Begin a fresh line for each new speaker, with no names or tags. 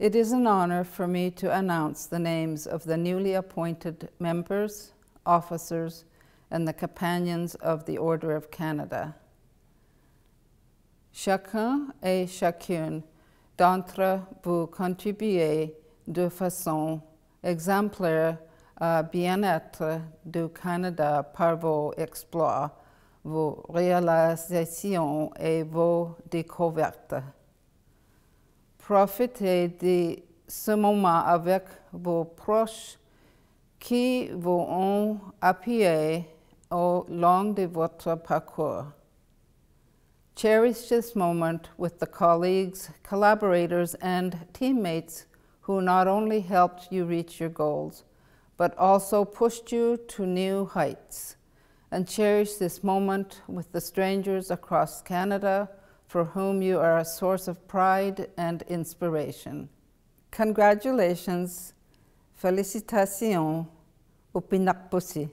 It is an honor for me to announce the names of the newly appointed members, officers, and the companions of the Order of Canada. Chacun et chacune d'entre vous contribuez de façon exemplaire à bien-être du Canada par vos exploits, vos réalisations et vos découvertes profiter eh, de ce moment avec vos proches qui vous ont appuyé au long de votre parcours. Cherish this moment with the colleagues, collaborators, and teammates who not only helped you reach your goals, but also pushed you to new heights. And cherish this moment with the strangers across Canada, for whom you are a source of pride and inspiration. Congratulations, felicitations, upinakpusi.